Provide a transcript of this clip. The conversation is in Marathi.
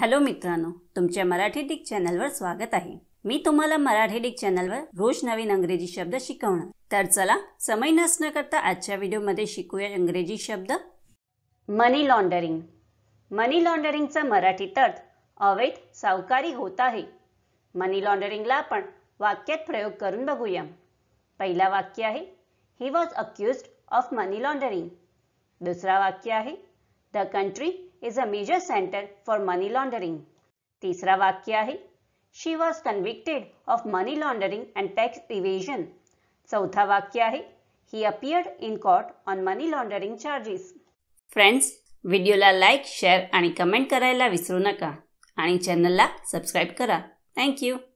हॅलो मित्रांनो तुमच्या मराठी डिक चॅनलवर स्वागत आहे मी तुम्हाला मराठी डिक चॅनलवर रोज नवीन अंग्रेजी शब्द शिकवणार तर चला समय नसण्याकरता करता आजच्या व्हिडिओमध्ये शिकूया इंग्रजी शब्द मनी लॉन्डरिंग मनी लॉन्डरिंगचा मराठीत अर्थ अवैध सावकारी होत आहे मनी लॉन्डरिंगला आपण वाक्यात प्रयोग करून बघूया पहिला वाक्य आहे he was accused of money laundering दुसरा वाक्य आहे the country is a major centre for money laundering तीसरा वाक्य आहे she was convicted of money laundering and tax evasion चौथा वाक्य आहे he appeared in court on money laundering charges friends व्हिडिओला लाईक शेअर आणि कमेंट करायला विसरू नका आणि चॅनलला सबस्क्राईब करा थँक्यू